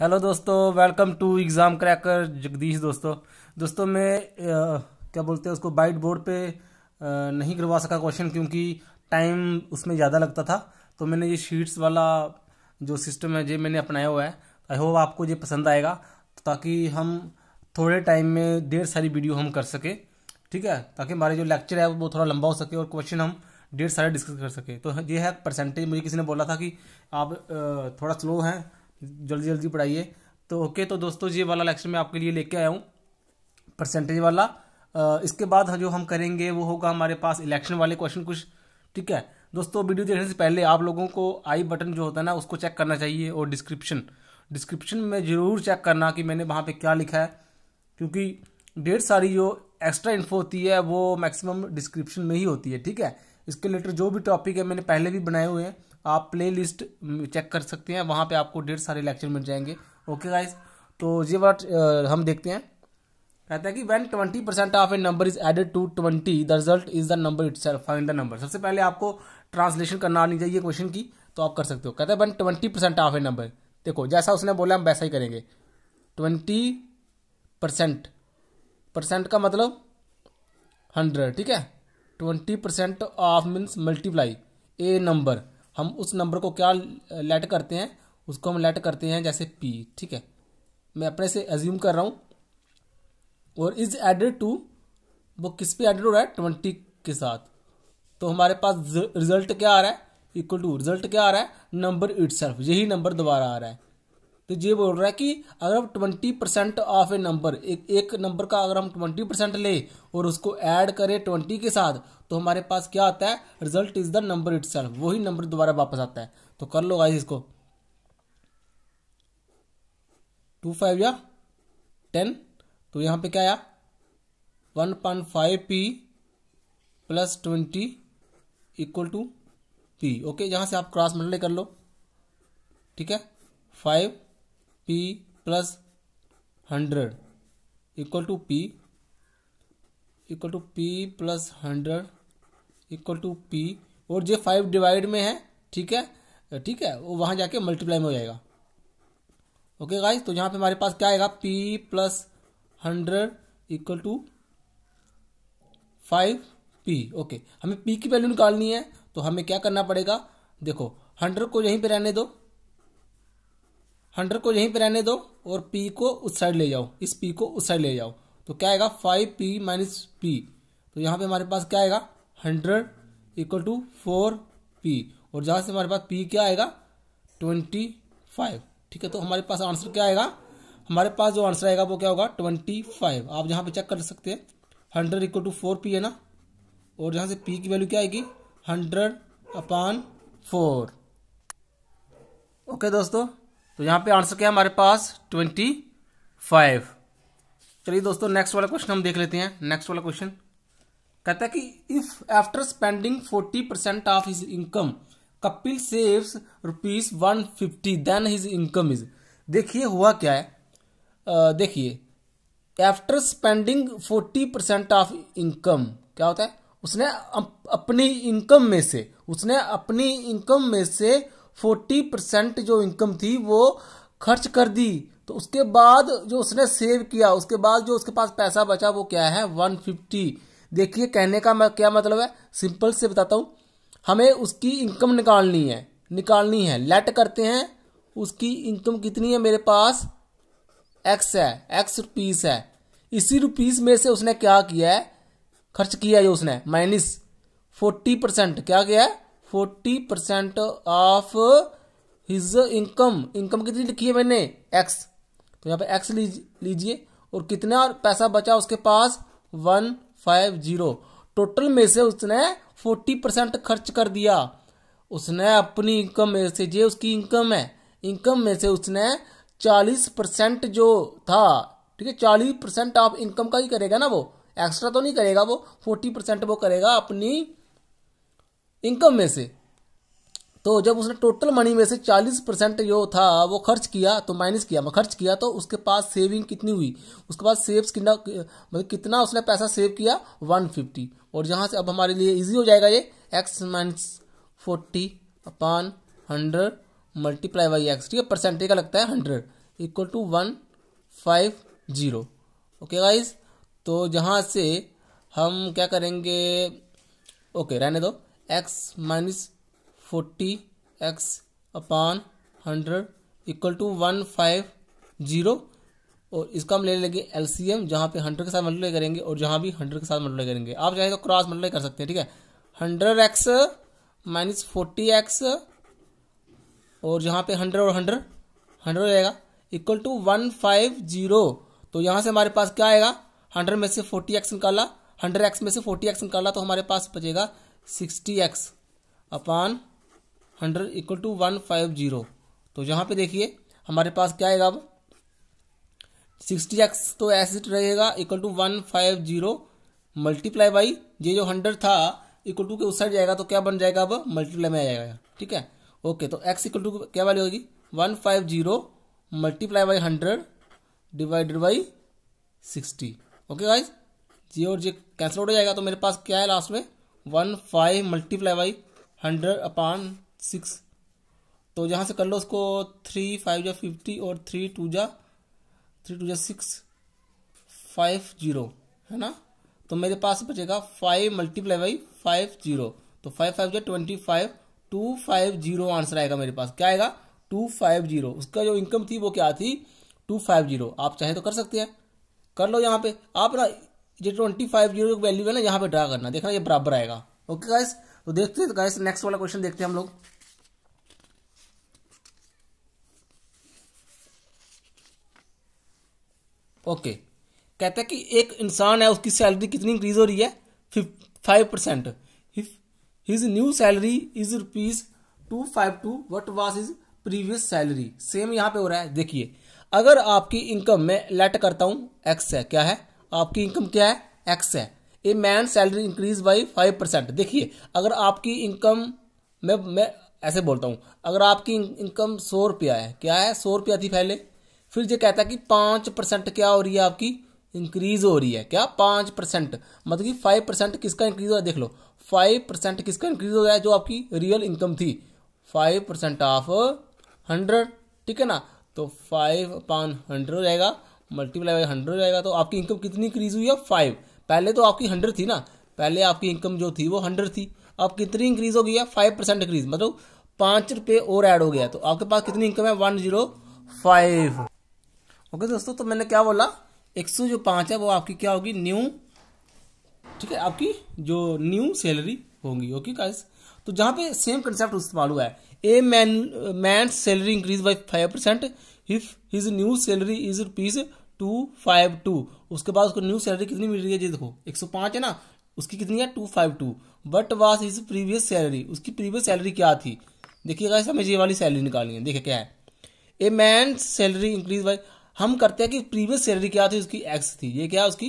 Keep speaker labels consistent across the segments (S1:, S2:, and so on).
S1: Hello दोस्तों welcome to exam cracker Jagdish दोस्तों दोस्तों मैं क्या बोलते हैं उसको बाइट बोर्ड पे आ, नहीं करवा सका क्वेश्चन क्योंकि टाइम उसमें ज़्यादा लगता था तो मैंने ये शीट्स वाला जो सिस्टम है ये मैंने अपनाया हुआ है आई होप आपको ये पसंद आएगा ताकि हम थोड़े टाइम में ढेर सारी वीडियो हम कर सके ठीक है ताकि हमारे जो लेक्चर है वो थोड़ा लंबा हो सके और क्वेश्चन हम ढेर सारे डिस्कस कर सके तो ये है परसेंटेज मुझे किसी ने बोला था कि आप थोड़ा स्लो हैं जल्दी जल्दी पढ़ाइए तो ओके तो दोस्तों ये वाला लेक्चर मैं आपके लिए लेके आया हूँ परसेंटेज वाला इसके बाद जो हम करेंगे वो होगा हमारे पास इलेक्शन वाले क्वेश्चन कुछ ठीक है दोस्तों वीडियो देखने से पहले आप लोगों को आई बटन जो होता है ना उसको चेक करना चाहिए और डिस्क्रिप्शन डिस्क्रिप्शन में ज़रूर चेक करना कि मैंने वहाँ पे क्या लिखा है क्योंकि ढेर सारी जो एक्स्ट्रा इन्फो होती है वो मैक्सिमम डिस्क्रिप्शन में ही होती है ठीक है इसके रिलेटेड जो भी टॉपिक है मैंने पहले भी बनाए हुए हैं आप प्ले लिस्ट चेक कर सकते हैं वहाँ पे आपको ढेर सारे लेक्चर मिल जाएंगे ओके गाइज तो ये बात हम देखते हैं कहते हैं कि when twenty percent of a number is added to twenty the result is the number itself find the number सबसे पहले आपको ट्रांसलेशन करना आनी चाहिए क्वेश्चन की तो आप कर सकते हो कहते हैं when twenty percent of a number देखो जैसा उसने बोला हम वैसा ही करेंगे ट्वेंटी परसेंट परसेंट का मतलब हंड्रेड ठीक है twenty percent of means multiply a number हम उस नंबर को क्या लेट करते हैं उसको हम लेट करते हैं जैसे पी ठीक है मैं अपने से एज्यूम कर रहा हूँ और इज एडेड टू वो किस पे एडेड हो रहा है ट्वेंटी के साथ तो हमारे पास रिजल्ट क्या आ रहा है इक्वल टू रिजल्ट क्या आ रहा है नंबर इट यही नंबर दोबारा आ रहा है तो ये बोल रहा है कि अगर हम twenty percent of a number एक एक नंबर का अगर हम ट्वेंटी परसेंट ले और उसको ऐड करें ट्वेंटी के साथ तो हमारे पास क्या आता है result is the number it वही नंबर दोबारा वापस आता है तो कर लो गाइस इसको टू फाइव या टेन तो यहां पे क्या आया one point five P plus twenty equal to P okay यहां से आप क्रॉस मल्टीप्लाई कर लो ठीक है five P plus hundred equal to P equal to P plus hundred equal to P और जो फाइव डिवाइड में है ठीक है ठीक है वो वहां जाके मल्टीप्लाई में हो जाएगा ओके गाइस तो यहां पे हमारे पास क्या आएगा P plus hundred equal to five P okay हमें पी की वैल्यू निकालनी है तो हमें क्या करना पड़ेगा देखो हंड्रेड को यहीं पे रहने दो हंड्रेड को यहीं पर रहने दो और पी को उस साइड ले जाओ इस पी को उस साइड ले जाओ तो क्या आएगा फाइव पी माइनस पी तो यहाँ पे हमारे पास क्या आएगा hundred equal to four P और जहाँ से हमारे पास पी क्या आएगा ट्वेंटी फाइव ठीक है तो हमारे पास आंसर क्या आएगा हमारे पास जो आंसर आएगा वो क्या होगा ट्वेंटी फाइव आप जहाँ पे चेक कर सकते हैं hundred equal to four P है ना और जहाँ से पी की वैल्यू क्या आएगी हंड्रेड अपान फोर ओके दोस्तों तो यहां पे आंसर क्या है हमारे पास ट्वेंटी फाइव चलिए दोस्तों नेक्स्ट वाला क्वेश्चन हम देख लेते हैं नेक्स्ट वाला क्वेश्चन कहता है कि if after spending forty percent of his income Kapil saves rupees one fifty then his income is देखिए हुआ क्या है देखिए after spending forty percent of income क्या होता है उसने अप, अपनी इनकम में से उसने अपनी इनकम में से फोर्टी परसेंट जो इनकम थी वो खर्च कर दी तो उसके बाद जो उसने सेव किया उसके बाद जो उसके पास पैसा बचा वो क्या है वन फिफ्टी देखिए कहने का मैं क्या मतलब है सिंपल से बताता हूँ हमें उसकी इनकम निकालनी है निकालनी है लेट करते हैं उसकी इनकम कितनी है मेरे पास एक्स है एक्स रुपीस है इसी रुपीस में से उसने क्या किया है खर्च किया है जो उसने माइनस फोर्टी परसेंट क्या किया है forty percent of his income income कितनी लिखी है मैंने एक्स तो यहाँ पे एक्स लीजिए और कितना पैसा बचा उसके पास वन फाइव जीरो टोटल में से उसने फोर्टी परसेंट खर्च कर दिया उसने अपनी इनकम में से ये उसकी इनकम है इनकम में से उसने चालीस परसेंट जो था ठीक है चालीस परसेंट आप इनकम का ही करेगा ना वो एक्स्ट्रा तो नहीं करेगा वो फोर्टी परसेंट वो करेगा अपनी इनकम में से तो जब उसने टोटल मनी में से 40 परसेंट जो था वो खर्च किया तो माइनस किया मैं खर्च किया तो उसके पास सेविंग कितनी हुई उसके पास सेव्स कितना मतलब कितना उसने पैसा सेव किया 150 और यहाँ से अब हमारे लिए इजी हो जाएगा ये X minus forty upon hundred multiply by X ठीक है परसेंटेज का लगता है hundred equal to one five zero okay guys तो जहाँ से हम क्या करेंगे ओके रहने दो X minus forty X upon hundred equal to one five zero और इसका हम ले लेंगे एल सी एम जहाँ पे हंड्रेड के साथ मल्टीप्लाई करेंगे और जहाँ भी हंड्रेड के साथ मल्टीप्लाई करेंगे आप चाहे तो क्रॉस मल्टीप्लाई कर सकते हैं ठीक है hundred X minus forty X और जहां पे हंड्रेड और हंड्रेड हंड्रेड हो जाएगा equal to one five zero तो यहाँ से हमारे पास क्या आएगा हंड्रेड में से फोर्टी एक्स निकाला हंड्रेड एक्स में से फोर्टी एक्स निकाला तो हमारे पास बचेगा sixty X upon hundred equal to one five zero तो यहाँ पे देखिए हमारे पास क्या आएगा अब सिक्सटी एक्स तो एसिड रहेगा equal to one five zero multiply by ये जो हंड्रेड था इक्वल टू के उस साइड जाएगा तो क्या बन जाएगा अब मल्टीप्लाई में आ जाएगा ठीक है ओके तो एक्स इक्वल टू क्या वाली होगी one five zero multiply by hundred divided by sixty okay guys जी और जी कैंसिल हो जाएगा तो मेरे पास क्या है लास्ट में one five multiply by hundred upon six तो यहाँ से कर लो उसको थ्री फाइव जा फिफ्टी और थ्री टू जा थ्री टू जा सिक्स फाइव जीरो है ना तो मेरे पास बचेगा five multiply by five zero तो फाइव फाइव जो twenty five two five zero answer आएगा मेरे पास क्या आएगा टू फाइव जीरो उसका जो इनकम थी वो क्या थी टू फाइव जीरो आप चाहे तो कर सकते हैं कर लो यहाँ पे आप ना ये ट्वेंटी फाइव जीरो वैल्यू है ना यहाँ पे ड्रा करना देखना ये बराबर आएगा ओके गाइस तो देखते हैं गाइस नेक्स्ट वाला क्वेश्चन देखते हैं हम लोग ओके okay. कहते हैं कि एक इंसान है उसकी सैलरी कितनी इंक्रीज हो रही है five percent his new salary is rupees two five two what was his previous salary same यहां पे हो रहा है देखिए अगर आपकी इनकम में लेट करता हूं एक्स है क्या है आपकी इनकम क्या है एक्स है a man salary increase by five percent देखिए अगर आपकी इनकम मैं मैं ऐसे बोलता हूँ अगर आपकी इनकम सौ रुपया है क्या है सौ रुपया थी पहले फिर जो कहता है कि पाँच परसेंट क्या हो रही है आपकी इंक्रीज हो रही है क्या पाँच परसेंट मतलब कि फाइव परसेंट किसका इंक्रीज हो रहा है देख लो फाइव परसेंट किसका इंक्रीज हो रहा है जो आपकी रियल इनकम थी फाइव परसेंट ऑफ हंड्रेड ठीक है ना तो फाइव अपॉन हंड्रेड हो जाएगा मल्टीप्लाई बाई हंड्रेड आएगा तो आपकी इनकम कितनी इंक्रीज हुई है फाइव पहले तो आपकी हंड्रेड थी ना पहले आपकी इनकम जो थी वो हंड्रेड थी अब कितनी इंक्रीज हो गई है फाइव परसेंट इंक्रीज मतलब पाँच रुपये और ऐड हो गया तो आपके पास कितनी इनकम है वन जीरो फाइव ओके दोस्तों तो मैंने क्या बोला एक सौ जो पाँच है वो आपकी क्या होगी न्यू ठीक है आपकी जो न्यू सैलरी होगी ओके का तो जहाँ पे सेम कंसेप्ट इस्तेमाल हुआ है a man man salary increase by five percent if his new salary is rupees two five two उसके बाद उसको न्यू सैलरी कितनी मिल रही है जी देखो एक सौ पांच है ना उसकी कितनी है two five two but was his previous salary उसकी प्रीवियस सैलरी क्या थी देखिए गाइस हमें ये वाली सैलरी निकालनी है देखिए क्या है a man salary increase by हम करते हैं कि प्रीवियस सैलरी क्या थी उसकी एक्स थी ये क्या है उसकी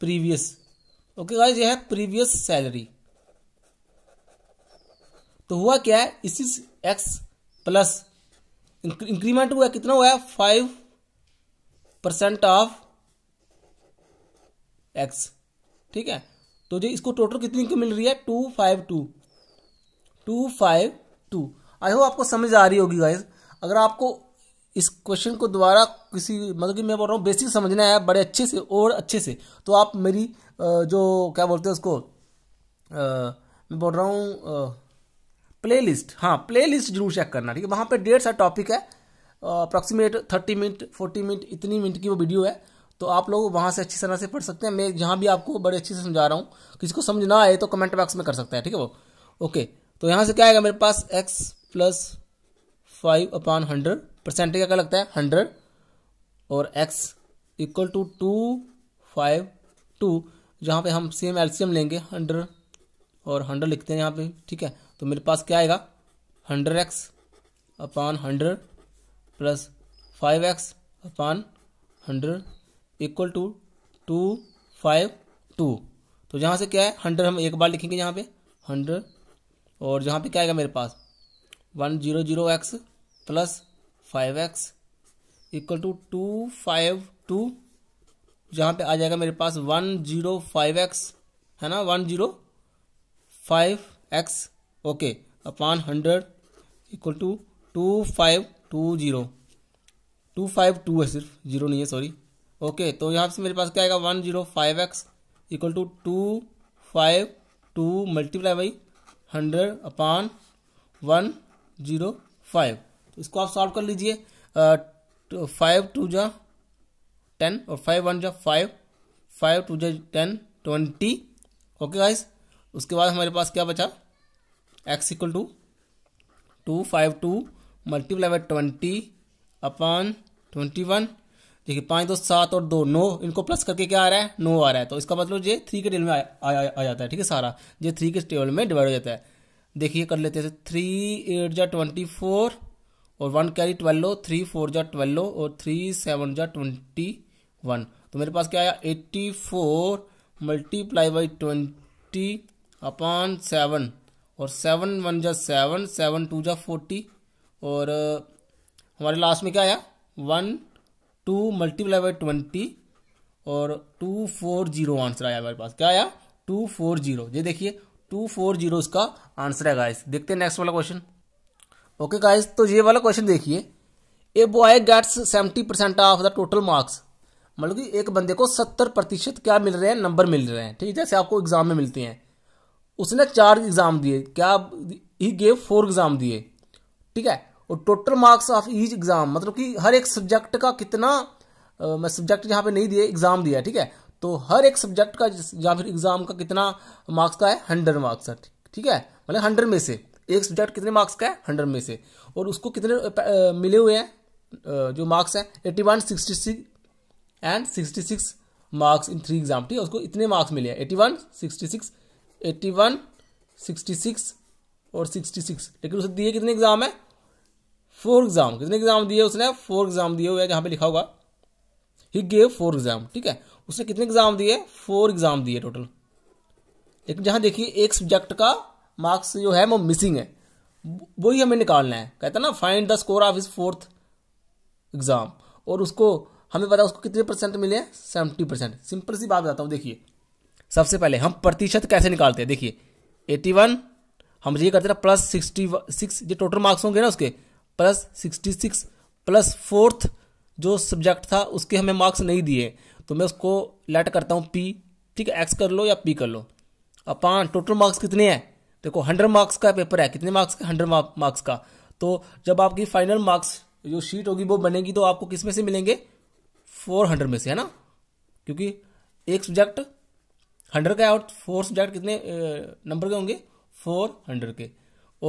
S1: प्रीवियस ओके गाइस ये है प्रीवियस सैलरी तो हुआ क्या है इसी एक्स प्लस इंक्रीमेंट हुआ कितना हुआ है फाइव परसेंट ऑफ एक्स ठीक है तो जी इसको टोटल कितनी इनकम मिल रही है two five two two five two I hope आपको समझ आ रही होगी गाइज अगर आपको इस क्वेश्चन को दोबारा किसी मतलब कि मैं बोल रहा हूँ बेसिक समझना है बड़े अच्छे से और अच्छे से तो आप मेरी जो क्या बोलते हैं उसको आ, मैं बोल रहा हूँ प्लेलिस्ट हाँ प्लेलिस्ट जरूर चेक करना ठीक है वहाँ पे डेढ़ सा टॉपिक है approximate thirty minute forty minute इतनी मिनट की वो वीडियो है तो आप लोग वहाँ से अच्छी तरह से पढ़ सकते हैं मैं जहाँ भी आपको बड़े अच्छे से समझा रहा हूँ किसी को समझ ना आए तो कमेंट बॉक्स में कर सकता है ठीक है वो ओके तो यहाँ से क्या आएगा मेरे पास X plus five upon hundred percentage क्या लगता है हंड्रेड और X equal to two five two जहाँ पे हम सेम एल्सियम लेंगे हंड्रेड और हंड्रेड लिखते हैं यहाँ पे ठीक है तो मेरे पास क्या आएगा hundred X upon hundred plus five X upon hundred equal to two five two तो यहाँ से क्या है हंड्रेड हम एक बार लिखेंगे यहाँ पे हंड्रेड और यहाँ पे क्या आएगा मेरे पास one zero zero X plus five X equal to two five two जहाँ पे आ जाएगा मेरे पास वन जीरो फाइव एक्स है ना one zero five X okay upon hundred equal to two five two zero two five two है सिर्फ जीरो नहीं है सॉरी ओके तो यहाँ से मेरे पास क्या आएगा one zero five X equal to two five two multiply by hundred upon one zero five तो इसको आप सॉल्व कर लीजिए तो फाइव टू जा टेन और फाइव वन जा फाइव फाइव टू जा टेन ट्वेंटी ओके गाइस उसके बाद हमारे पास क्या बचा X equal to two five two multiply by twenty upon twenty one देखिए पाँच दो सात और दो नौ इनको प्लस करके क्या आ रहा है नो आ रहा है तो इसका मतलब ये थ्री के टेबल में आ, आ, आ, आ जाता है ठीक है सारा ये थ्री के टेबल में डिवाइड हो जाता है देखिए कर लेते हैं थ्री एट जा ट्वेंटी फोर और one carry twelve three four जा ट्वेल्व और थ्री सेवन जा ट्वेंटी वन तो मेरे पास क्या आया eighty four multiply by twenty upon seven और सेवन वन जा सेवन सेवन टू जा फोर्टी और uh, हमारे लास्ट में क्या आया one two multiply by twenty और टू फोर जीरो आंसर आया हमारे पास क्या आया टू फोर जीरो ये देखिए टू फोर जीरो इसका आंसर है गाइस देखते हैं नेक्स्ट वाला क्वेश्चन ओके गाइस तो ये वाला क्वेश्चन देखिए a boy gets seventy percent of the total marks मतलब कि एक बंदे को सत्तर प्रतिशत क्या मिल रहे हैं नंबर मिल रहे हैं ठीक है जैसे आपको एग्जाम में मिलते हैं उसने चार एग्जाम दिए क्या ही गेव फोर एग्जाम दिए ठीक है और total marks of each exam मतलब कि हर एक सब्जेक्ट का कितना आ, मैं सब्जेक्ट यहाँ पे नहीं दिए एग्जाम दिया ठीक है तो हर एक सब्जेक्ट का या फिर एग्जाम का कितना मार्क्स का है हंड्रेड मार्क्स है ठीक है मतलब हंड्रेड में से एक सब्जेक्ट कितने मार्क्स का है हंड्रेड में से और उसको कितने मिले हुए हैं जो मार्क्स हैं eighty one sixty six and sixty six marks in three exam ठीक है उसको इतने मार्क्स मिले हैं eighty one sixty six eighty one sixty six और सिक्सटी सिक्स लेकिन उसे दिए कितने एग्जाम है फोर एग्जाम कितने एग्जाम दिए उसने फोर एग्जाम दिए हुए यहाँ पे लिखा होगा ही गेव फोर एग्जाम ठीक है उसने कितने एग्जाम दिए फोर एग्जाम दिए टोटल लेकिन जहाँ देखिए एक सब्जेक्ट का मार्क्स जो है वो मिसिंग है वही हमें निकालना है कहता ना find the score of his fourth exam और उसको हमें पता उसको कितने परसेंट मिले सेवेंटी परसेंट सिंपल सी बात बताता हूँ देखिए सबसे पहले हम प्रतिशत कैसे निकालते हैं देखिए एटी वन हम ये करते ना प्लस सिक्सटी सिक्स जो टोटल मार्क्स होंगे ना उसके plus sixty six plus fourth जो सब्जेक्ट था उसके हमें मार्क्स नहीं दिए तो मैं उसको लेट करता हूँ पी ठीक है एक्स कर लो या पी कर लो अपान टोटल मार्क्स कितने हैं देखो हंड्रेड मार्क्स का पेपर है कितने मार्क्स का हंड्रेड मार्क्स का तो जब आपकी फाइनल मार्क्स जो शीट होगी वो बनेगी तो आपको किस में से मिलेंगे फोर हंड्रेड में से है ना क्योंकि एक सब्जेक्ट हंड्रेड के आउट फोर सब्जेक्ट कितने नंबर के होंगे फोर हंड्रेड के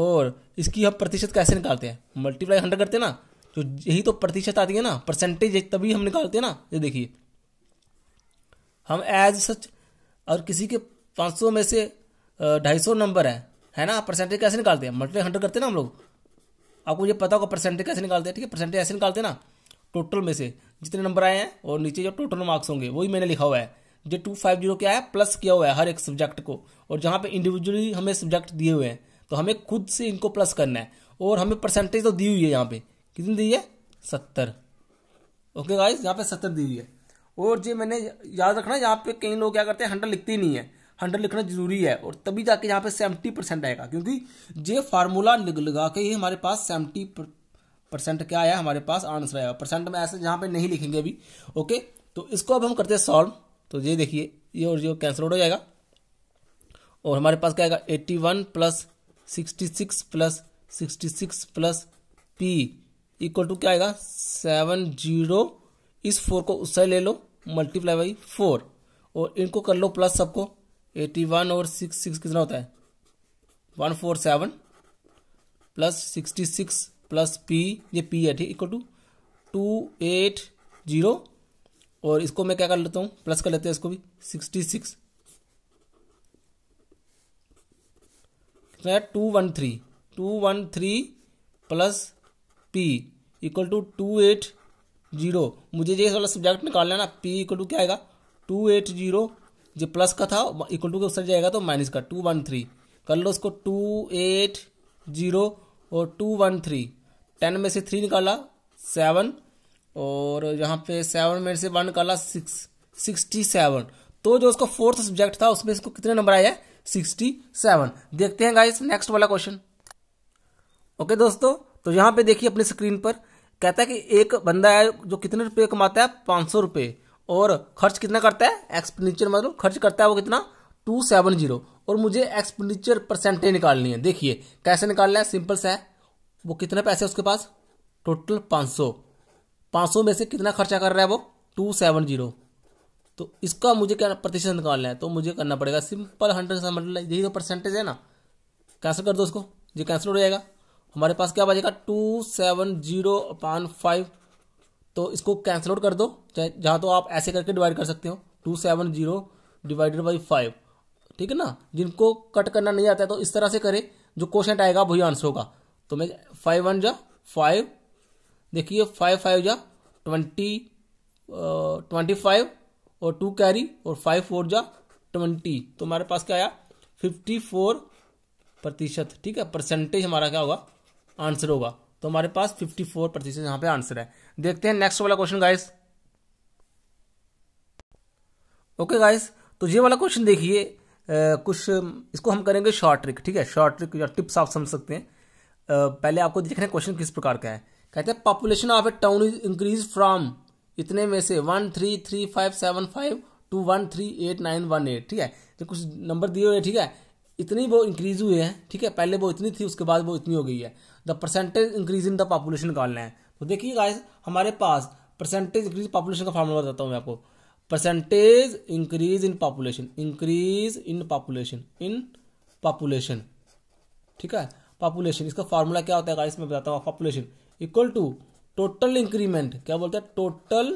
S1: और इसकी हम प्रतिशत कैसे निकालते हैं मल्टीप्लाई हंड्रेड करते हैं ना तो यही तो प्रतिशत आती है ना परसेंटेज तभी हम निकालते हैं ना ये देखिए हम एज सच और किसी के सौ में से ढाई सौ नंबर है है ना परसेंटेज कैसे निकालते हैं मल्टीप्लाई हंड्रेड करते हैं ना हम लोग आपको ये पता होगा परसेंटेज कैसे निकालते हैं ठीक है परसेंटेज ऐसे निकालते हैं ना टोटल में से जितने नंबर आए हैं और नीचे जो टोटल मार्क्स होंगे वही मैंने लिखा हुआ है जो टू फाइव जीरो क्या है प्लस किया हुआ है हर एक सब्जेक्ट को और जहां पे इंडिविजुअली हमें सब्जेक्ट दिए हुए हैं तो हमें खुद से इनको प्लस करना है और हमें परसेंटेज तो दी हुई है यहाँ पे कितनी दी है सत्तर ओके गाइज यहाँ पे सत्तर दी हुई है और जी मैंने याद रखना यहाँ पे कई लोग क्या करते हैं हंड्रेड लिखते ही नहीं है हंड्रेड लिखना जरूरी है और तभी जाके यहाँ पे सेवेंटी परसेंट आएगा क्योंकि ये फार्मूला लगा के ही हमारे पास सेवेंटी परसेंट क्या आया हमारे पास आंसर आया परसेंट में ऐसे जहाँ पे नहीं लिखेंगे अभी ओके तो इसको अब हम करते हैं सॉल्व तो ये देखिए ये और ये कैंसिल हो जाएगा और हमारे पास क्या आएगा eighty one plus sixty six plus sixty six plus P equal to क्या आएगा सेवन जीरो इस फोर को उससे ले लो मल्टीप्लाई बाई फोर और इनको कर लो प्लस सबको एटी वन और सिक्स सिक्स कितना होता है one four seven plus sixty six plus P ये पी है ठीक equal to two eight zero और इसको मैं क्या कर लेता हूँ प्लस कर लेते हैं इसको भी सिक्सटी सिक्स कितना two one three two one three plus P equal to two eight zero मुझे ये वाला सब्जेक्ट निकालना है ना पी इक्वल टू क्या आएगा टू एट जीरो जो प्लस का था इक्वल टू के उससे जाएगा तो माइनस का टू वन थ्री कर लो उसको टू एट जीरो और टू वन थ्री टेन में से थ्री निकाला सेवन और यहाँ पे सेवन में से वन निकाला सिक्स सिक्सटी सेवन तो जो उसका फोर्थ सब्जेक्ट था उसमें इसको कितने नंबर आया सिक्सटी सेवन देखते हैं गाइस नेक्स्ट वाला क्वेश्चन ओके दोस्तों तो यहाँ पे देखिए अपनी स्क्रीन पर कहता है कि एक बंदा है जो कितने रुपये कमाता है पाँच सौ रुपये और खर्च कितना करता है एक्सपेंडिचर मतलब खर्च करता है वो कितना टू सेवन जीरो और मुझे एक्सपेंडिचर परसेंटेज निकालनी है देखिए कैसे निकालना है सिंपल सा है वो कितने पैसे उसके पास टोटल पाँच सौ पाँच सौ में से कितना खर्चा कर रहा है वो टू सेवन जीरो तो इसका मुझे क्या प्रतिशत निकालना है तो मुझे करना पड़ेगा सिंपल हंड्रेड से मतलब यही तो परसेंटेज है ना कैंसिल कर दो उसको ये कैंसिल हो जाएगा हमारे पास क्या बचेगा two seven zero upon five तो इसको कैंसिल आउट कर दो चाहे जहाँ तो आप ऐसे करके डिवाइड कर सकते हो two seven zero divided by five ठीक है ना जिनको कट करना नहीं आता है तो इस तरह से करें जो क्वेश्चन आएगा वही आंसर होगा तो मैं फाइव वन जा फाइव देखिए फाइव फाइव जा ट्वेंटी ट्वेंटी फाइव और टू कैरी और फाइव फोर जा ट्वेंटी तो हमारे पास क्या आया फिफ्टी फोर प्रतिशत ठीक है परसेंटेज हमारा क्या होगा आंसर होगा तो हमारे पास फिफ्टी फोर प्रतिशत यहाँ पे आंसर है देखते हैं नेक्स्ट वाला क्वेश्चन गाइस ओके गाइस तो ये वाला क्वेश्चन देखिए कुछ इसको हम करेंगे शॉर्ट ट्रिक ठीक है शॉर्ट ट्रिक या टिप्स आप समझ सकते हैं आ, पहले आपको देखना क्वेश्चन किस प्रकार का है कहते हैं population of a town is increase from इतने में से one three three five seven five two one three eight nine one eight ठीक है तो कुछ नंबर दिए हुए ठीक है इतनी वो इंक्रीज हुए हैं ठीक है पहले वो इतनी थी उसके बाद वो इतनी हो गई है the percentage increase in the population निकालना है तो देखिए गाइस हमारे पास परसेंटेज इंक्रीज पॉपुलेशन का फॉर्मूला बताता हूँ मैं आपको percentage increase in population increase in population in population ठीक है पॉपुलेशन इसका फार्मूला क्या होता है गाइस मैं बताता हूँ population equal to total increment क्या बोलते हैं total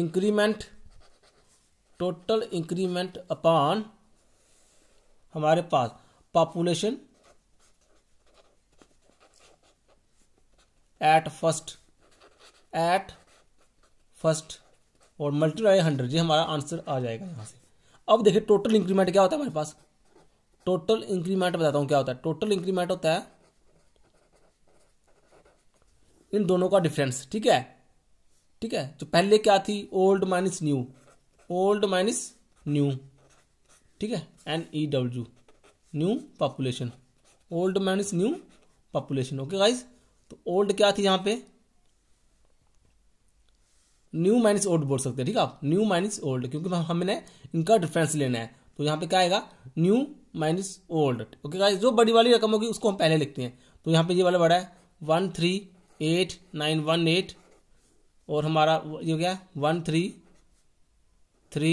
S1: increment total increment upon हमारे पास population at first at first और मल्टीप्लाई हंड्रेड ये हमारा आंसर आ जाएगा यहां से अब देखिए टोटल इंक्रीमेंट क्या होता है हमारे पास टोटल इंक्रीमेंट बताता हूँ क्या होता है टोटल इंक्रीमेंट होता है इन दोनों का डिफरेंस ठीक है ठीक है तो पहले क्या थी old minus new old minus new ठीक है N E W new population old minus new population okay guys तो ओल्ड क्या थी यहां पे न्यू माइनस ओल्ड बोल सकते हैं ठीक है आप न्यू माइनस ओल्ड क्योंकि हमने इनका डिफरेंस लेना है तो यहां पे क्या आएगा new minus old okay guys जो बड़ी वाली रकम होगी उसको हम पहले लिखते हैं तो यहां पे ये वाला बड़ा है one three eight nine one eight और हमारा ये हो गया one three three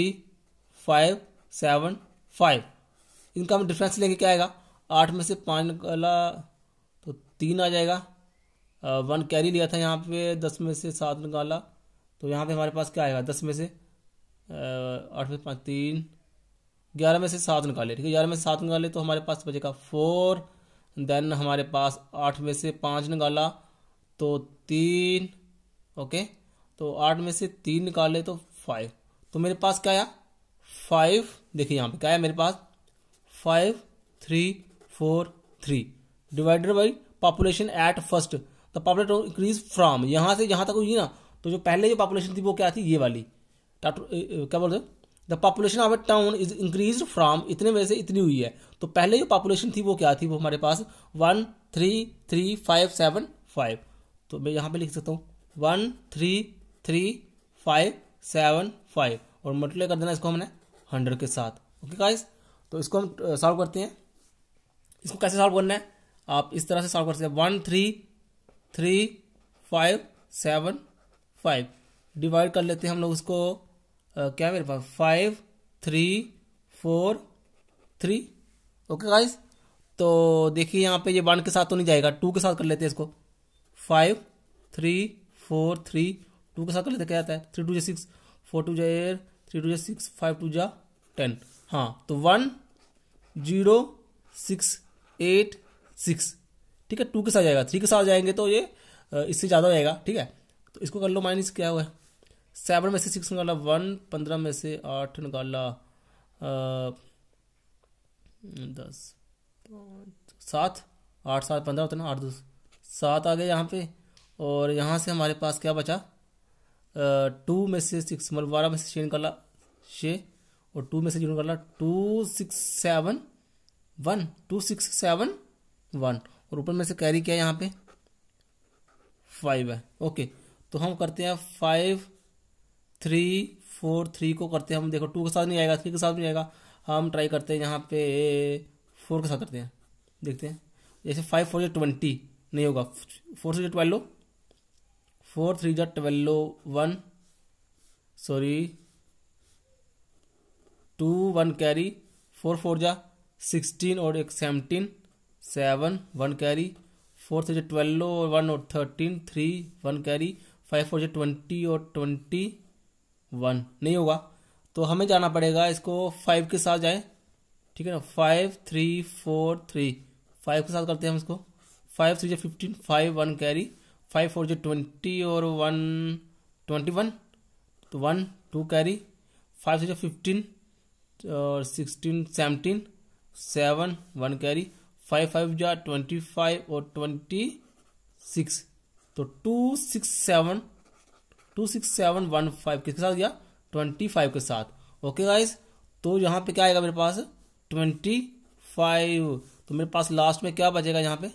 S1: five seven five इनका हम डिफरेंस लेंगे क्या आएगा आठ में से पाँच निकाला तो तीन आ जाएगा वन कैरी लिया था यहाँ पे दस में से सात निकाला तो यहाँ पे हमारे पास क्या आएगा दस में से आठ में से पाँच तीन ग्यारह में से सात निकाले ठीक है ग्यारह में से सात निकाले तो हमारे पास बचेगा फोर देन हमारे पास आठ में से पाँच निकाला तो तीन ओके तो आठ में से तीन निकाले तो फाइव तो मेरे पास क्या आया फाइव देखिए यहाँ पे क्या आया मेरे पास five three four three divided by population at first the populate increase from यहाँ से यहाँ तक हुई ना तो जो पहले जो पॉपुलेशन थी वो क्या थी ये वाली uh, uh, क्या बोलते the population of a town is increase from इतने में से इतनी हुई है तो पहले जो पॉपुलेशन थी वो क्या थी वो हमारे पास one three three five seven five तो मैं यहाँ पे लिख सकता हूँ one three three five seven five और मल्टीप्लाई कर देना इसको हमने हंड्रेड के साथ ओके गाइस तो इसको हम सॉल्व करते हैं इसको कैसे सॉल्व करना है आप इस तरह से सॉल्व कर सकते हैं one three three five seven five divide कर लेते हैं हम लोग उसको क्या मेरे पास five three four three okay guys तो देखिए यहाँ पे ये वन के साथ तो नहीं जाएगा टू के साथ कर लेते हैं इसको five three four three two के साथ कर तो लेते क्या आता है थ्री टू जे सिक्स फोर टू जे एट थ्री टू जे सिक्स फाइव टू जा टेन हाँ तो one zero six eight six ठीक है टू के साथ जाएगा थ्री के साथ जाएंगे तो ये इससे ज़्यादा जाएगा ठीक है तो इसको कर लो माइनस क्या हुआ सेवन में से सिक्स निकाला वन पंद्रह में से आठ निकाला दस सात आठ सात पंद्रह होता है ना आठ दस सात आ गए यहाँ पे और यहाँ से हमारे पास क्या बचा टू में से सिक्स मतलब बारह में से कर ला छः और टू में से जीरो ला two six seven one two six seven one और ऊपर में से कैरी क्या है यहाँ पे फाइव है ओके तो हम करते हैं फाइव थ्री फोर थ्री को करते हैं हम देखो टू के साथ नहीं आएगा थ्री के साथ नहीं आएगा हम ट्राई करते हैं यहाँ पे फोर के साथ करते हैं देखते हैं जैसे फाइव फोर ट्वेंटी नहीं होगा फोर थ्री ट्वेल्व लो फोर थ्री जो twelve one sorry two one carry four four जा सिक्सटीन और एक seventeen seven one carry four three जो ट्वेल्व और वन और thirteen three one carry five four जो ट्वेंटी और ट्वेंटी वन नहीं होगा तो हमें जाना पड़ेगा इसको फाइव के साथ जाए ठीक है ना five three four three five के साथ करते हैं हम इसको फाइव थ्री जो fifteen five one carry five four जो ट्वेंटी और वन ट्वेंटी वन तो one two carry five three जो फिफ्टीन और sixteen seventeen seven one carry five five जा ट्वेंटी फाइव और ट्वेंटी सिक्स तो two six seven two six seven one five किसके साथ गया ट्वेंटी फाइव के साथ ओके गाइज तो यहाँ पे क्या आएगा मेरे पास ट्वेंटी फाइव तो मेरे पास लास्ट में क्या बचेगा यहाँ पे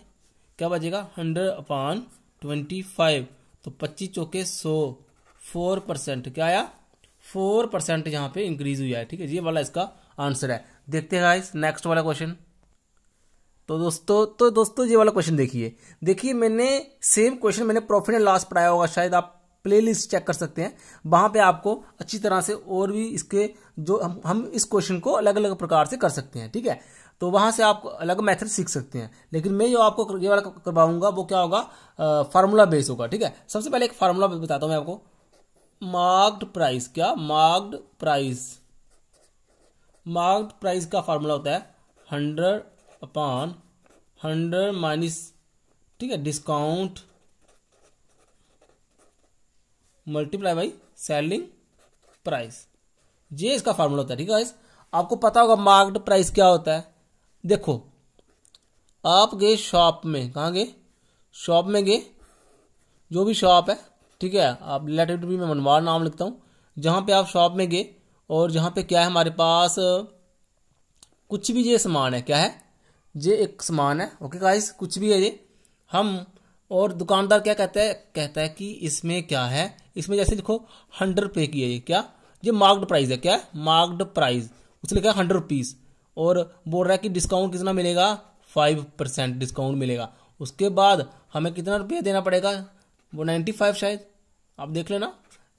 S1: क्या बचेगा हंड्रेड अपॉन ट्वेंटी फाइव तो पच्चीस चौके सौ फोर परसेंट क्या आया फोर परसेंट यहाँ पे इंक्रीज हुआ है ठीक है ये वाला इसका आंसर है देखते हैं गाइस नेक्स्ट वाला क्वेश्चन तो दोस्तों तो दोस्तों ये वाला क्वेश्चन देखिए देखिए मैंने सेम क्वेश्चन मैंने प्रॉफिट एंड लॉस पढ़ाया होगा शायद आप प्लेलिस्ट चेक कर सकते हैं वहां पे आपको अच्छी तरह से और भी इसके जो हम हम इस क्वेश्चन को अलग अलग प्रकार से कर सकते हैं ठीक है तो वहां से आप अलग मेथड सीख सकते हैं लेकिन मैं जो आपको ये वाला करवाऊंगा वो क्या होगा फार्मूला बेस होगा ठीक है सबसे पहले एक फार्मूला बताता हूं मैं आपको मार्क्ड प्राइस क्या मार्क्ड प्राइस मार्क्ड प्राइस का फार्मूला होता है हंड्रेड अपॉन हंड्रेड माइनस ठीक है discount multiply by selling price ये इसका फार्मूला होता है ठीक है आपको पता होगा मार्क्ड प्राइस क्या होता है देखो आप गए शॉप में कहाँ गए शॉप में गए जो भी शॉप है ठीक है आप लेटर टू बी में मनवाड़ नाम लिखता हूँ जहाँ पे आप शॉप में गए और जहाँ पे क्या है हमारे पास कुछ भी ये सामान है क्या है ये एक सामान है ओके गाइस कुछ भी है ये हम और दुकानदार क्या कहता है कहता है कि इसमें क्या है इसमें जैसे लिखो हंड्रेड पे की है ये क्या ये मार्क्ड प्राइस है क्या है मार्क्ड प्राइस उसने लिखा है हंड्रेड रुपीज़ और बोल रहा है कि डिस्काउंट कितना मिलेगा फाइव परसेंट डिस्काउंट मिलेगा उसके बाद हमें कितना रुपये देना पड़ेगा वो नाइन्टी फाइव शायद आप देख लेना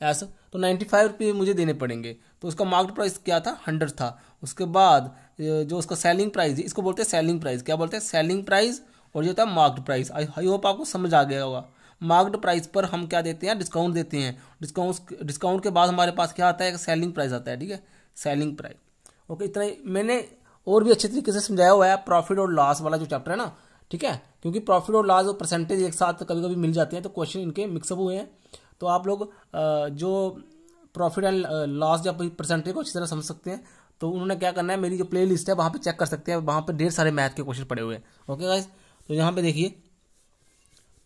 S1: ऐसा तो नाइन्टी फाइव रुपये मुझे देने पड़ेंगे तो उसका मार्केट प्राइस क्या था हंड्रेड था उसके बाद जो उसका सेलिंग प्राइस इसको बोलते हैं सेलिंग प्राइस क्या बोलते हैं सेलिंग प्राइस और जो होता है मार्क्ड प्राइस आई होप आपको समझ आ गया होगा मार्क्ड प्राइस पर हम क्या देते हैं डिस्काउंट देते हैं डिस्काउंट डिस्काउंट के बाद हमारे पास क्या आता है सेलिंग प्राइस आता है ठीक है सेलिंग प्राइस ओके इतना ही मैंने और भी अच्छे तरीके से समझाया हुआ है प्रॉफिट और लॉस वाला जो चैप्टर है ना ठीक है क्योंकि प्रॉफिट और लॉस और परसेंटेज एक साथ कभी कभी मिल जाते हैं तो क्वेश्चन इनके मिक्सअप हुए हैं तो आप लोग जो प्रॉफिट एंड लॉस या परसेंटेज को अच्छी तरह समझ सकते हैं तो उन्होंने क्या करना है मेरी जो प्ले लिस्ट है वहाँ पर चेक कर सकते हैं वहाँ पर ढेर सारे मैथ के क्वेश्चन पड़े हुए हैं ओके गाइज तो यहाँ पर देखिए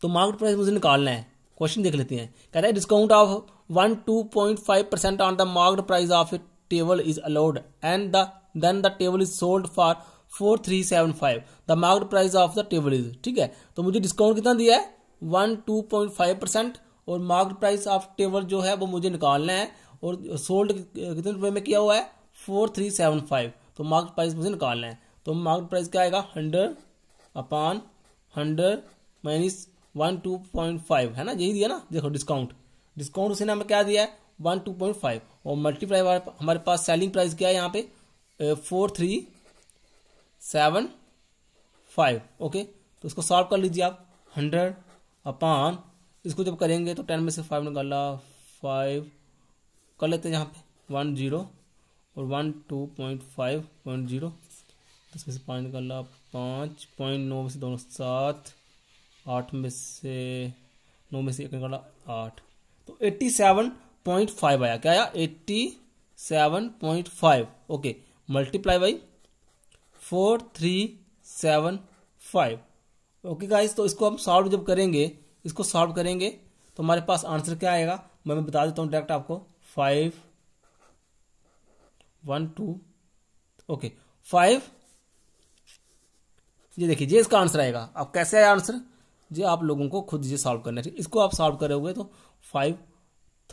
S1: तो मार्केट प्राइस मुझे निकालना है क्वेश्चन देख लेते हैं कहते हैं discount of one two point five percent on the marked price of table is allowed and the then the table is sold for four three seven five the market price of the table is ठीक है तो मुझे discount कितना दिया है one two point five percent और market price of table जो है वो मुझे निकालना है और सोल्ड कितने रुपए में किया हुआ है फोर थ्री सेवन फाइव तो मार्केट प्राइस मुझे निकालना है तो मार्केट प्राइस क्या आएगा hundred upon hundred minus one two point five है ना यही दिया ना देखो डिस्काउंट डिस्काउंट उसने हमें क्या दिया है वन टू पॉइंट फाइव और मल्टीप्लाई हमारे पास सेलिंग प्राइस क्या है यहाँ पे four three seven five okay तो इसको सॉल्व कर लीजिए आप हंड्रेड अपान इसको जब करेंगे तो टेन में से फाइव निकाला फाइव कर लेते हैं यहाँ पे वन जीरो और one two point five point zero दस में से पाँच निकाला पाँच पॉइंट नौ में से दोनों सात आठ में से नौ में से एक निकाला आठ तो एट्टी सेवन पॉइंट फाइव आया क्या आया eighty seven point five okay multiply by four three seven five okay guys तो इसको हम सॉल्व जब करेंगे इसको सॉल्व करेंगे तो हमारे पास आंसर क्या आएगा मैं बता देता हूँ डायरेक्ट आपको five one two okay five ये देखिए ये इसका आंसर आएगा अब कैसे आया आंसर जी आप लोगों को खुद ये सॉल्व करना चाहिए इसको आप सॉल्व करोगे तो फाइव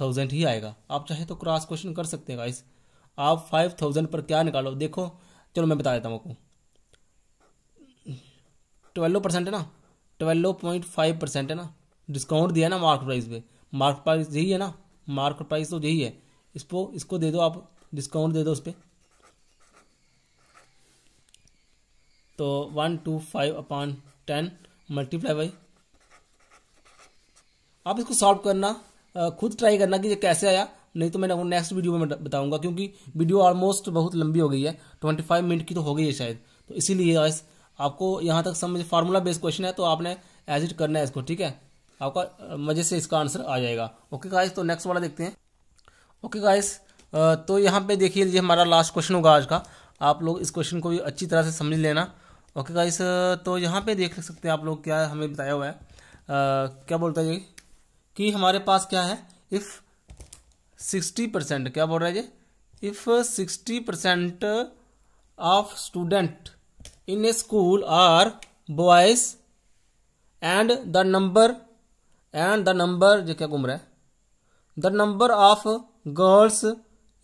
S1: थाउजेंड ही आएगा आप चाहे तो क्रॉस क्वेश्चन कर सकते हैं गाइस आप फाइव थाउजेंड पर क्या निकालो देखो चलो मैं बता देता हूँ आपको ट्वेल्व परसेंट है ना ट्वेल्व पॉइंट फाइव परसेंट है ना डिस्काउंट दिया ना मार्क प्राइस पे मार्क प्राइस यही है ना मार्क प्राइस तो यही है इसको इसको दे दो आप डिस्काउंट दे दो उस पर तो one two five upon ten multiply by आप इसको सॉल्व करना खुद ट्राई करना कि ये कैसे आया नहीं तो मैं आपको नेक्स्ट वीडियो में बताऊंगा क्योंकि वीडियो ऑलमोस्ट बहुत लंबी हो गई है ट्वेंटी फाइव मिनट की तो हो गई है शायद तो इसीलिए आपको यहाँ तक समझ फार्मूला बेस्ड क्वेश्चन है तो आपने एजिट करना है इसको ठीक है आपका मजे से इसका आंसर आ जाएगा ओके गाइस तो नेक्स्ट वाला देखते हैं ओके गाइस तो यहाँ पे देखिए ये हमारा लास्ट क्वेश्चन होगा आज का आप लोग इस क्वेश्चन को भी अच्छी तरह से समझ लेना ओके गाइस तो यहाँ पे देख सकते हैं आप लोग क्या हमें बताया हुआ है आ, क्या बोलता है कि हमारे पास क्या है इफ़ सिक्सटी परसेंट क्या बोल रहा है जी if sixty percent of student in a school are boys and the number and the number जो क्या घूम रहा है the number of girls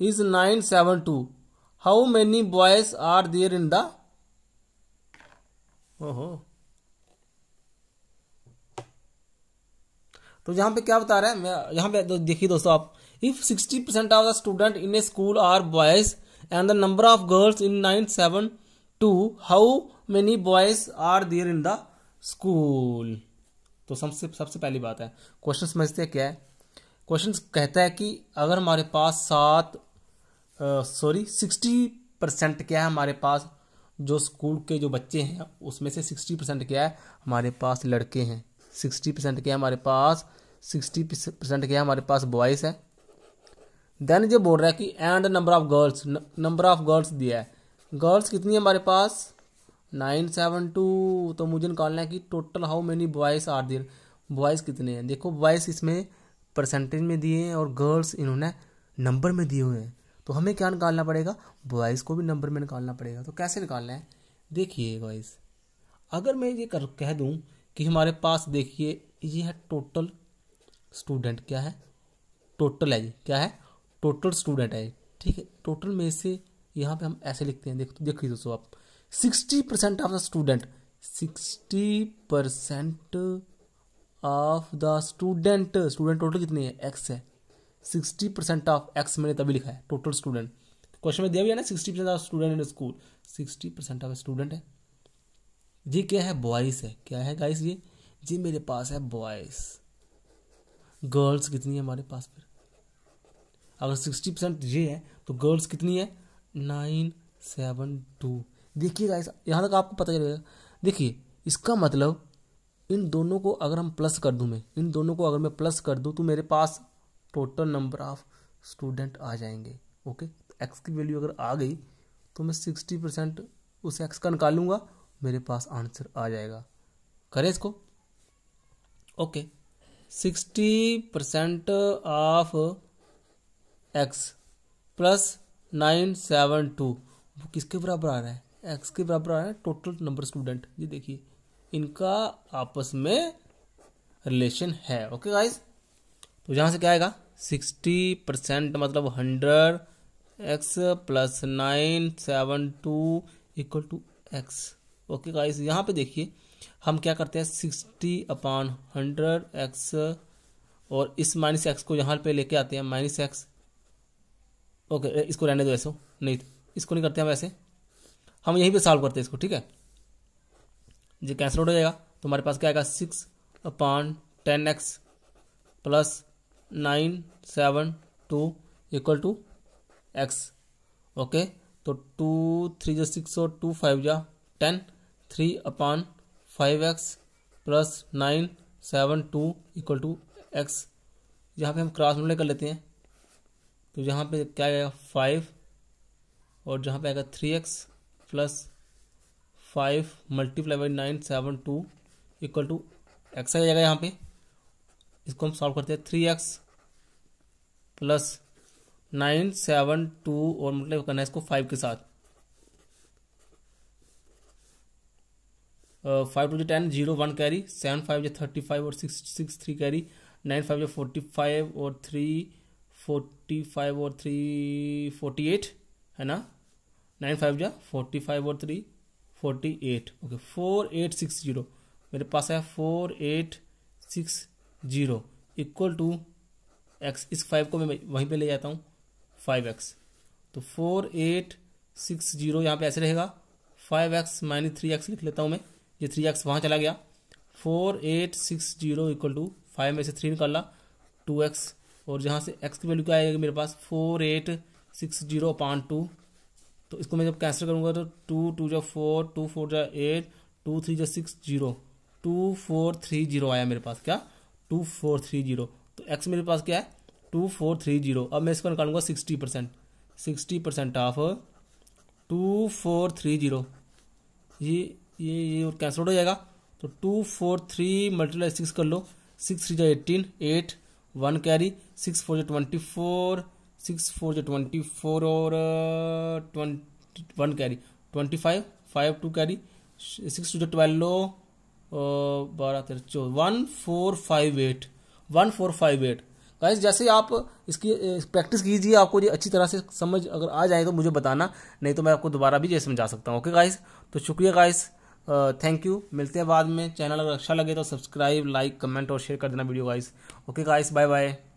S1: is nine seven two how many boys are there in the ओहो तो यहां पे क्या बता रहा है मैं यहाँ पे तो देखिए दोस्तों आप If 60% of the A in a school are boys and the number of girls in 972, how many boys are there in the school? तो सबसे सबसे पहली बात है क्वेश्चन समझते हैं क्या है क्वेश्चन कहता है कि अगर हमारे पास सात सॉरी सिक्सटी परसेंट क्या है हमारे पास जो स्कूल के जो बच्चे हैं उसमें से सिक्सटी परसेंट क्या है हमारे पास लड़के हैं सिक्सटी परसेंट क्या है हमारे पास सिक्सटी परसेंट क्या है हमारे पास बॉयज़ है देन ये बोल रहा है कि and number of girls number of girls दिया है गर्ल्स कितनी है हमारे पास नाइन सेवन टू तो मुझे निकालना है कि total how many boys are there boys कितने हैं देखो बॉयज़ इसमें परसेंटेज में दिए हैं और गर्ल्स इन्होंने नंबर में दिए हुए हैं तो हमें क्या निकालना पड़ेगा बॉयज़ को भी नंबर में निकालना पड़ेगा तो कैसे निकालना है देखिए बॉयज़ अगर मैं ये कर कह दूँ कि हमारे पास देखिए ये है टोटल स्टूडेंट क्या है टोटल है जी क्या है टोटल स्टूडेंट है ठीक है टोटल में से यहाँ पे हम ऐसे लिखते हैं देख देखिए दोस्तों आप sixty percent of the student sixty percent of the student student total कितने हैं एक्स है सिक्सटी परसेंट ऑफ एक्स मैंने तभी लिखा है टोटल स्टूडेंट क्वेश्चन में दिया भी है ना sixty percent of student in school sixty percent of student है ये क्या है बॉयज़ है क्या है गाइस ये जी मेरे पास है बॉयज़ गर्ल्स कितनी है हमारे पास फिर अगर सिक्सटी परसेंट ये है तो गर्ल्स कितनी है नाइन सेवन टू देखिए गाइस यहाँ तक आपको पता चलेगा देखिए इसका मतलब इन दोनों को अगर हम प्लस कर दूँ मैं इन दोनों को अगर मैं प्लस कर दूँ तो मेरे पास टोटल नंबर ऑफ स्टूडेंट आ जाएंगे ओके एक्स की वैल्यू अगर आ गई तो मैं सिक्सटी परसेंट उस एक्स का निकालूंगा मेरे पास आंसर आ जाएगा करें इसको okay sixty percent of X plus nine seven two वो किसके बराबर आ रहा है एक्स के बराबर आ रहा है टोटल नंबर स्टूडेंट ये देखिए इनका आपस में रिलेशन है ओके गाइस तो यहाँ से क्या आएगा सिक्सटी परसेंट मतलब hundred X plus nine seven two equal to X okay guys यहाँ पे देखिए हम क्या करते हैं सिक्सटी अपॉन हंड्रेड एक्स और इस माइनस एक्स को यहाँ पे लेके आते हैं माइनस एक्स ओके इसको रहने दो ऐसे नहीं इसको नहीं करते हम ऐसे हम यहीं पे सॉल्व करते हैं इसको ठीक है जी कैंसिल हो जाएगा तो हमारे पास क्या आएगा six upon ten X plus nine seven two equal to X okay तो टू थ्री जो सिक्स और टू फाइव जा ten three upon five X plus nine seven two equal to X यहाँ पे हम क्रॉस मल्टीप्लाई कर लेते हैं तो यहाँ पे क्या आएगा फाइव और जहाँ पे आएगा three X plus five multiply by nine seven two equal to X आ जाएगा यहाँ पे इसको हम सॉल्व करते हैं three X plus nine seven two और मतलब करना है इसको फाइव के साथ फाइव टू जो ten zero one carry seven five जो थर्टी फाइव और six six three carry nine five जो फोर्टी फाइव और थ्री फोर्टी फाइव और थ्री फोर्टी एट है ना नाइन फाइव जा फोर्टी फाइव और three forty eight okay four eight six zero मेरे पास है four eight six zero equal to X इस फाइव को मैं वहीं पे ले जाता हूँ फाइव एक्स तो फोर एट सिक्स जीरो यहाँ पर ऐसे रहेगा five X minus three X लिख लेता हूँ मैं ये थ्री एक्स वहाँ चला गया four eight six zero equal to five में से थ्री निकाला टू एक्स और जहाँ से एक्स की वैल्यू क्या आएगी मेरे पास फोर एट सिक्स जीरो पान टू तो इसको मैं जब कैंसिल करूँगा तो टू टू जो फोर टू फोर जो एट टू थ्री जो six zero two four three zero आया मेरे पास क्या टू फोर थ्री जीरो तो एक्स मेरे पास क्या है टू फोर थ्री जीरो अब मैं इसको निकालूंगा sixty percent sixty percent of two four three zero ये ये ये और कैंसिल हो जाएगा तो two four three multiply six कर लो सिक्स थ्री जो eighteen eight one carry six four जो ट्वेंटी फोर सिक्स फोर जो ट्वेंटी फोर और twenty one carry twenty five five two carry six two जो ट्वेल्व बारह तेरह चौदह one four five eight one four five eight guys जैसे आप इसकी प्रैक्टिस कीजिए आपको ये अच्छी तरह से समझ अगर आ जाए तो मुझे बताना नहीं तो मैं आपको दोबारा भी ये समझा सकता हूँ ओके गाइस तो शुक्रिया गाइस थैंक uh, यू मिलते हैं बाद में चैनल अगर अच्छा लगे तो सब्सक्राइब लाइक कमेंट और शेयर कर देना video guys okay guys bye bye